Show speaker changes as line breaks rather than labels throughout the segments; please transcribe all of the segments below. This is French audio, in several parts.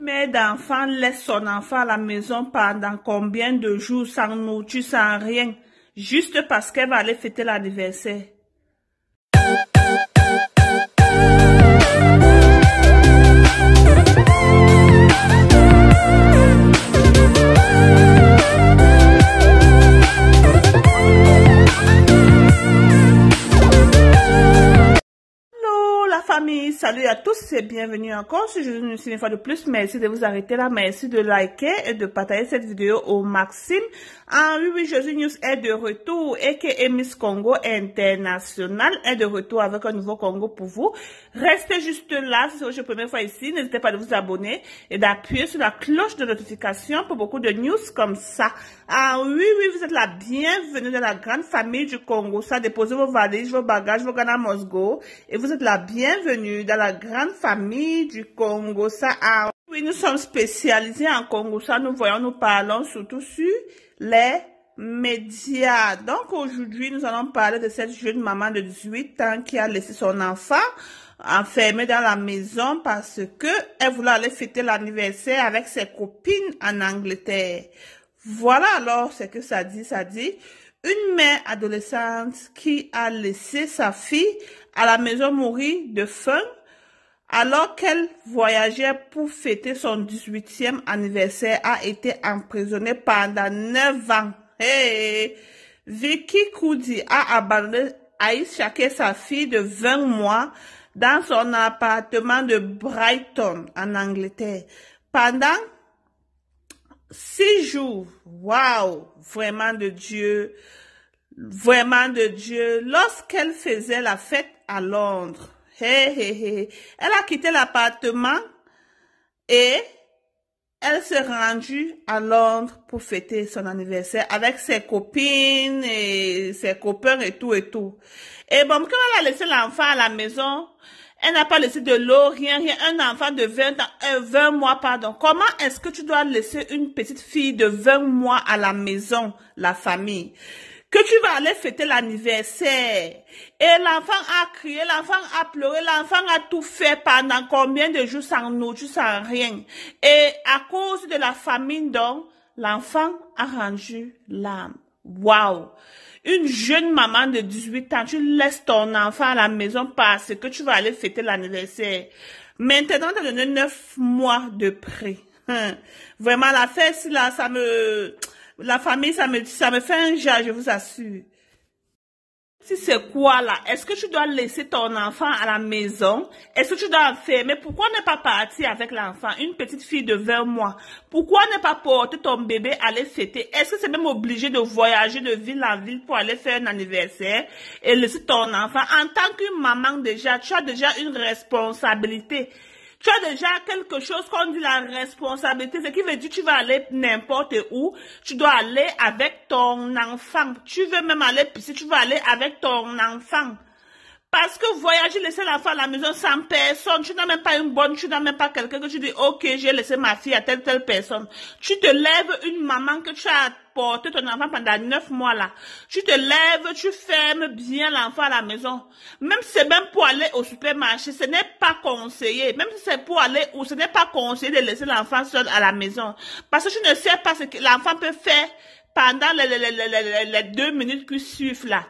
Mais d'enfant laisse son enfant à la maison pendant combien de jours sans nourriture, sans rien, juste parce qu'elle va aller fêter l'anniversaire. salut à tous et bienvenue encore si je vous une fois de plus. Merci de vous arrêter là, merci de liker et de partager cette vidéo au maximum. Ah oui, oui, Jésus News est de retour et que Miss Congo International est de retour avec un nouveau Congo pour vous. Restez juste là si c'est votre première fois ici. N'hésitez pas de vous abonner et d'appuyer sur la cloche de notification pour beaucoup de news comme ça. Ah oui, oui, vous êtes la bienvenue dans la grande famille du Congo. Ça, déposez vos valises, vos bagages, vos ganas Mosgo et vous êtes la bienvenue dans la grande famille du Congo Sahara. Oui, nous sommes spécialisés en Congo ça Nous voyons, nous parlons surtout sur les médias. Donc aujourd'hui, nous allons parler de cette jeune maman de 18 ans qui a laissé son enfant enfermé dans la maison parce que elle voulait aller fêter l'anniversaire avec ses copines en Angleterre. Voilà alors ce que ça dit. Ça dit une mère adolescente qui a laissé sa fille à la maison mourir de faim alors qu'elle voyageait pour fêter son 18e anniversaire, a été emprisonnée pendant 9 ans. Vicky Koudi a abandonné Chaké, sa fille de 20 mois, dans son appartement de Brighton, en Angleterre, pendant six jours. Waouh! Vraiment de Dieu. Vraiment de Dieu. Lorsqu'elle faisait la fête à Londres, Hey, hey, hey. Elle a quitté l'appartement et elle s'est rendue à Londres pour fêter son anniversaire avec ses copines et ses copains et tout et tout. Et bon, quand elle a laissé l'enfant à la maison, elle n'a pas laissé de l'eau, rien, rien. Un enfant de 20 ans, 20 euh, mois, pardon. Comment est-ce que tu dois laisser une petite fille de 20 mois à la maison, la famille? que tu vas aller fêter l'anniversaire. Et l'enfant a crié, l'enfant a pleuré, l'enfant a tout fait pendant combien de jours sans nourriture, sans rien. Et à cause de la famine, donc, l'enfant a rendu l'âme. Waouh! Une jeune maman de 18 ans, tu laisses ton enfant à la maison parce que tu vas aller fêter l'anniversaire. Maintenant, tu as donné neuf mois de prix. Vraiment, Vraiment, la là, ça me, la famille, ça me, ça me fait un jas, je vous assure. Si c'est quoi là Est-ce que tu dois laisser ton enfant à la maison Est-ce que tu dois faire? Mais Pourquoi ne pas partir avec l'enfant Une petite fille de 20 mois. Pourquoi ne pas porter ton bébé à aller fêter Est-ce que c'est même obligé de voyager de ville en ville pour aller faire un anniversaire et laisser ton enfant En tant que maman déjà, tu as déjà une responsabilité. Tu as déjà quelque chose qu'on dit la responsabilité, c'est qui veut dire tu vas aller n'importe où, tu dois aller avec ton enfant. Tu veux même aller, si tu veux aller avec ton enfant. Parce que voyager, laisser l'enfant à la maison sans personne, tu n'as même pas une bonne, tu n'as même pas quelqu'un que tu dis, ok, j'ai laissé ma fille à telle, telle personne. Tu te lèves une maman que tu as porté ton enfant pendant neuf mois là. Tu te lèves, tu fermes bien l'enfant à la maison. Même si c'est même pour aller au supermarché, ce n'est pas conseillé. Même si c'est pour aller où, ce n'est pas conseillé de laisser l'enfant seul à la maison. Parce que tu ne sais pas ce que l'enfant peut faire pendant les, les deux minutes qui suivent là.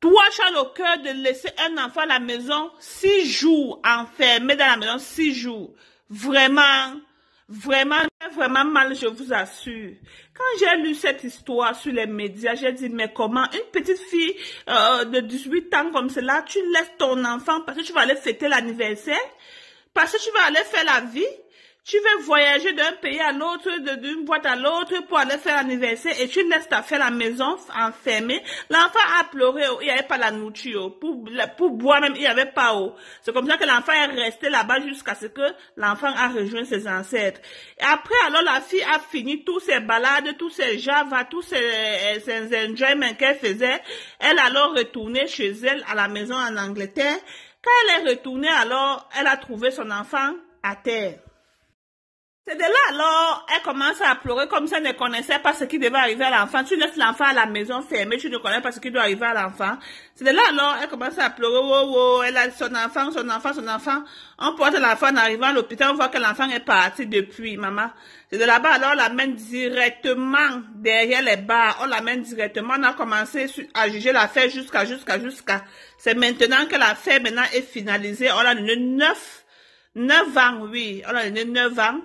Toi, tu as le cœur de laisser un enfant à la maison six jours, enfermé dans la maison six jours. Vraiment, vraiment, vraiment mal, je vous assure. Quand j'ai lu cette histoire sur les médias, j'ai dit, mais comment une petite fille euh, de 18 ans comme cela, tu laisses ton enfant parce que tu vas aller fêter l'anniversaire, parce que tu vas aller faire la vie tu veux voyager d'un pays à l'autre, d'une boîte à l'autre pour aller faire l'anniversaire et tu laisses ta faire la maison enfermée. L'enfant a pleuré, oh, il n'y avait pas la nourriture. Pour, boire même, il n'y avait pas eau. C'est comme ça que l'enfant est resté là-bas jusqu'à ce que l'enfant a rejoint ses ancêtres. après, alors la fille a fini tous ses balades, tous ses java, tous ses, euh, ses enjoyments qu'elle faisait. Elle alors retourné chez elle à la maison en Angleterre. Quand elle est retournée, alors elle a trouvé son enfant à terre. C'est de là, alors, elle commence à pleurer comme si elle ne connaissait pas ce qui devait arriver à l'enfant. Tu laisses l'enfant à la maison fermée, tu ne connais pas ce qui doit arriver à l'enfant. C'est de là, alors, elle commence à pleurer, oh, oh, elle a son enfant, son enfant, son enfant. On porte l'enfant en arrivant à l'hôpital, on voit que l'enfant est parti depuis, maman. C'est de là-bas, alors, on l'amène directement derrière les bars. On l'amène directement. On a commencé à juger l'affaire jusqu'à, jusqu'à, jusqu'à. C'est maintenant que l'affaire, maintenant, est finalisée. On a donné neuf, neuf ans, oui. On a donné neuf ans.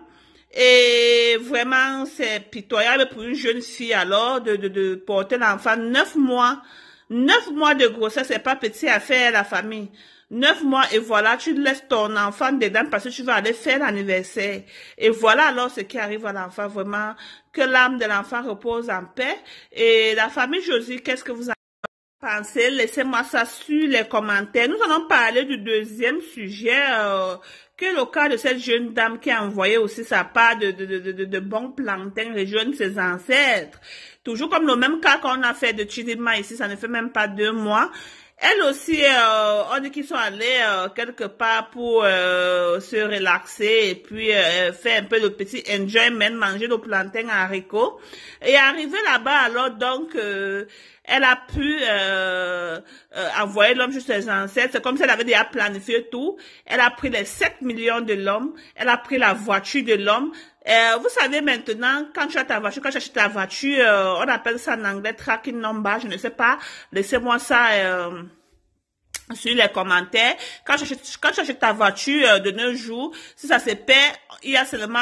Et vraiment, c'est pitoyable pour une jeune fille alors de, de, porter l'enfant neuf mois. Neuf mois de grossesse, c'est pas petit à faire la famille. Neuf mois et voilà, tu laisses ton enfant dedans parce que tu vas aller faire l'anniversaire. Et voilà alors ce qui arrive à l'enfant, vraiment, que l'âme de l'enfant repose en paix. Et la famille Josie, qu'est-ce que vous pensez, laissez-moi ça sur les commentaires. Nous allons parler du deuxième sujet, euh, que le cas de cette jeune dame qui a envoyé aussi sa part de, de, de, bons plantains, les jeunes ses ancêtres. Toujours comme le même cas qu'on a fait de Chidima ici, ça ne fait même pas deux mois. Elle aussi, euh, on dit qu'ils sont allés euh, quelque part pour euh, se relaxer et puis euh, faire un peu de petit enjoyment, manger nos plantains à haricots. Et arrivé là-bas, alors donc, elle a pu envoyer l'homme chez ses ancêtres. C'est comme si elle avait déjà planifié tout. Elle a pris les 7 millions de l'homme. Elle a pris la voiture de l'homme. Euh, vous savez maintenant, quand tu as ta voiture, quand tu achètes ta voiture, euh, on appelle ça en anglais tracking number, je ne sais pas. Laissez-moi ça. Euh, sur les commentaires. Quand tu quand ta voiture euh, de neuf jours, si ça se perd, il y a seulement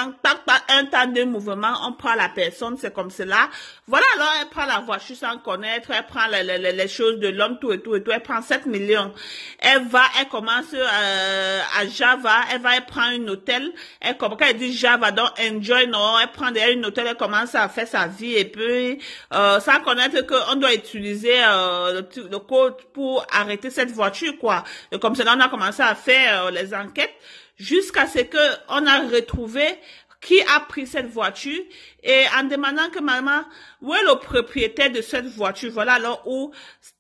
un temps de mouvement, on prend la personne, c'est comme cela. Voilà, alors elle prend la voiture sans connaître, elle prend les, les, les choses de l'homme, tout et tout et tout, elle prend 7 millions. Elle va, elle commence euh, à Java, elle va, elle prend un hôtel, elle comme quand elle dit Java, donc enjoy, non, elle prend derrière un hôtel, elle commence à faire sa vie et puis, euh, sans connaître qu'on doit utiliser le code pour arrêter cette voiture quoi. Et comme cela, on a commencé à faire euh, les enquêtes jusqu'à ce que on a retrouvé qui a pris cette voiture et en demandant que maman, où est le propriétaire de cette voiture? Voilà alors où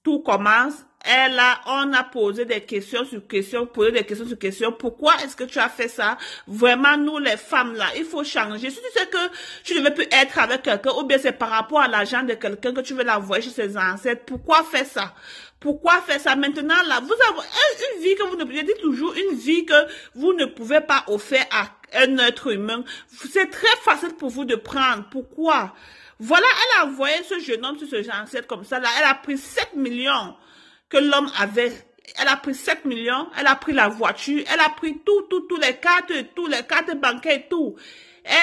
tout commence. Elle a, on a posé des questions sur questions, posé des questions sur questions. Pourquoi est-ce que tu as fait ça? Vraiment, nous, les femmes, là, il faut changer. Si tu sais que tu ne veux plus être avec quelqu'un, ou bien c'est par rapport à l'argent de quelqu'un que tu veux l'envoyer chez ses ancêtres, pourquoi faire ça? Pourquoi faire ça maintenant là Vous avez une vie que vous ne pouvez toujours une vie que vous ne pouvez pas offrir à un être humain. C'est très facile pour vous de prendre. Pourquoi Voilà, elle a envoyé ce jeune homme sur ce genre comme ça là. Elle a pris 7 millions que l'homme avait. Elle a pris 7 millions, elle a pris la voiture, elle a pris tout, tout, tous les cartes, tous les cartes bancaires, tout.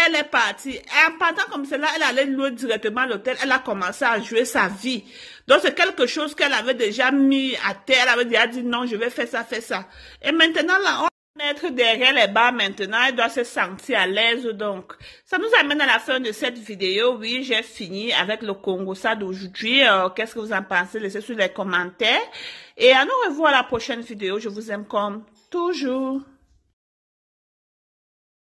Elle est partie. En partant comme cela, elle allait louer directement l'hôtel. Elle a commencé à jouer sa vie. Donc, c'est quelque chose qu'elle avait déjà mis à terre. Elle avait déjà dit non, je vais faire ça, faire ça. Et maintenant, là, on mettre derrière les bas maintenant, elle doit se sentir à l'aise donc. Ça nous amène à la fin de cette vidéo. Oui, j'ai fini avec le Congo ça d'aujourd'hui. Euh, qu'est-ce que vous en pensez Laissez sur les commentaires. Et à nous revoir à la prochaine vidéo. Je vous aime comme toujours.